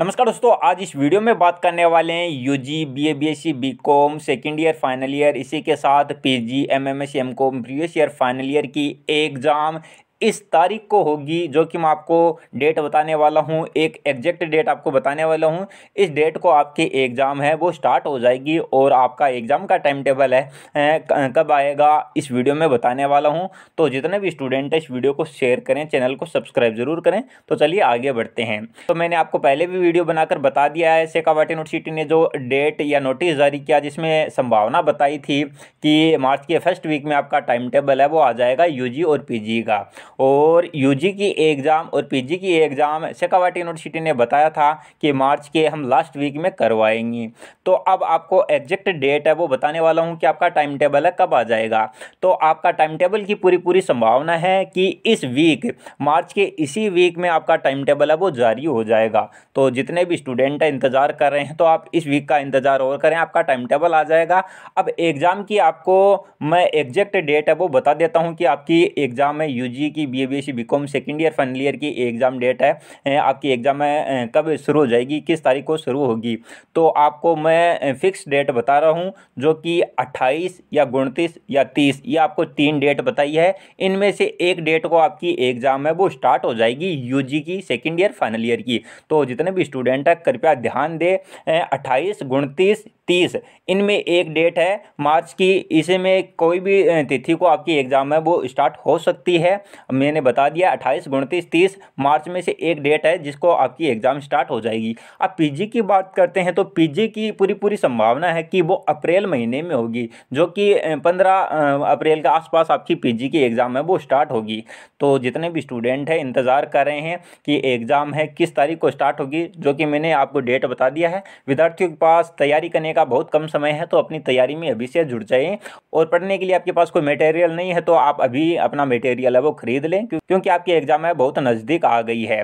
नमस्कार दोस्तों आज इस वीडियो में बात करने वाले हैं UG BA BSc BCom second year final year इसी के साथ PG MMS MCom previous year final year की एग्ज़ाम इस तारीख को होगी जो कि मैं आपको डेट बताने वाला हूँ एक एग्जैक्ट डेट आपको बताने वाला हूँ इस डेट को आपकी एग्ज़ाम है वो स्टार्ट हो जाएगी और आपका एग्ज़ाम का टाइम टेबल है कब आएगा इस वीडियो में बताने वाला हूँ तो जितने भी स्टूडेंट हैं इस वीडियो को शेयर करें चैनल को सब्सक्राइब ज़रूर करें तो चलिए आगे बढ़ते हैं तो मैंने आपको पहले भी वीडियो बनाकर बता दिया है सेकावाट यूनिवर्सिटी ने जो डेट या नोटिस जारी किया जिसमें संभावना बताई थी कि मार्च के फर्स्ट वीक में आपका टाइम टेबल है वो आ जाएगा यू और पी का और यूजी की एग्ज़ाम और पीजी की एग्ज़ाम शेखावाटी यूनिवर्सिटी ने बताया था कि मार्च के हम लास्ट वीक में करवाएंगे तो अब आपको एग्जैक्ट डेट है वो बताने वाला हूँ कि आपका टाइम टेबल है कब आ जाएगा तो आपका टाइम टेबल की पूरी पूरी संभावना है कि इस वीक मार्च के इसी वीक में आपका टाइम टेबल है वो जारी हो जाएगा तो जितने भी स्टूडेंट हैं इंतज़ार कर रहे हैं तो आप इस वीक का इंतज़ार और करें आपका टाइम टेबल आ जाएगा अब एग्ज़ाम की आपको मैं एग्जैक्ट डेट है वो बता देता हूँ कि आपकी एग्ज़ाम है यू की E की B A B S C B com second year final year की एग्ज़ाम डेट है आपकी एग्ज़ाम है कब शुरू हो जाएगी किस तारीख को शुरू होगी तो आपको मैं फिक्स डेट बता रहा हूँ जो कि अट्ठाईस या उनतीस या तीस ये आपको तीन डेट बताई है इनमें से एक डेट को आपकी एग्ज़ाम है वो स्टार्ट हो जाएगी यू की सेकेंड ईयर फाइनल ईयर की तो जितने भी स्टूडेंट हैं कृपया ध्यान दें अट्ठाईस उनतीस तीस इनमें एक डेट है मार्च की इसमें कोई भी तिथि को आपकी एग्ज़ाम है वो स्टार्ट हो सकती है मैंने बता दिया अट्ठाईस उनतीस तीस मार्च में से एक डेट है जिसको आपकी एग्ज़ाम स्टार्ट हो जाएगी अब पीजी की बात करते हैं तो पीजी की पूरी पूरी संभावना है कि वो अप्रैल महीने में होगी जो कि पंद्रह अप्रैल के आसपास आपकी पीजी की एग्ज़ाम है वो स्टार्ट होगी तो जितने भी स्टूडेंट हैं इंतज़ार कर रहे हैं कि एग्ज़ाम है किस तारीख को स्टार्ट होगी जो कि मैंने आपको डेट बता दिया है विद्यार्थियों के पास तैयारी करने का बहुत कम समय है तो अपनी तैयारी में अभी से जुड़ जाए और पढ़ने के लिए आपके पास कोई मटेरियल नहीं है तो आप अभी अपना मटेरियल है वो खरीद खरीद लें क्योंकि आपकी एग्ज़ाम है बहुत नज़दीक आ गई है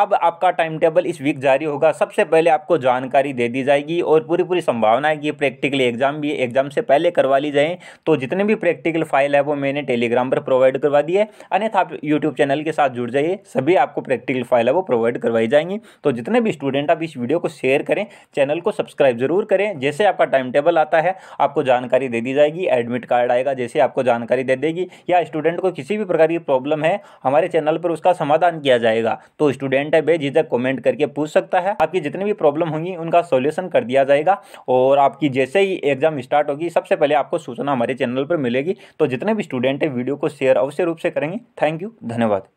अब आपका टाइम टेबल इस वीक जारी होगा सबसे पहले आपको जानकारी दे दी जाएगी और पूरी पूरी संभावना है कि प्रैक्टिकल एग्ज़ाम भी एग्ज़ाम से पहले करवा ली जाए तो जितने भी प्रैक्टिकल फाइल है वो मैंने टेलीग्राम पर प्रोवाइड करवा दी है अन्यथा आप यूट्यूब चैनल के साथ जुड़ जाइए सभी आपको प्रैक्टिकल फाइल है वो प्रोवाइड करवाई जाएंगी तो जितने भी स्टूडेंट आप इस वीडियो को शेयर करें चैनल को सब्सक्राइब जरूर करें जैसे आपका टाइम टेबल आता है आपको जानकारी दे दी जाएगी एडमिट कार्ड आएगा जैसे आपको जानकारी दे देगी या स्टूडेंट को किसी भी प्रकार की प्रॉब्लम प्रॉब्लम है हमारे चैनल पर उसका समाधान किया जाएगा तो स्टूडेंट है बेझिझक कॉमेंट करके पूछ सकता है आपकी जितनी भी प्रॉब्लम होंगी उनका सोल्यूशन कर दिया जाएगा और आपकी जैसे ही एग्जाम स्टार्ट होगी सबसे पहले आपको सूचना हमारे चैनल पर मिलेगी तो जितने भी स्टूडेंट है वीडियो को शेयर अवश्य रूप से करेंगे थैंक यू धन्यवाद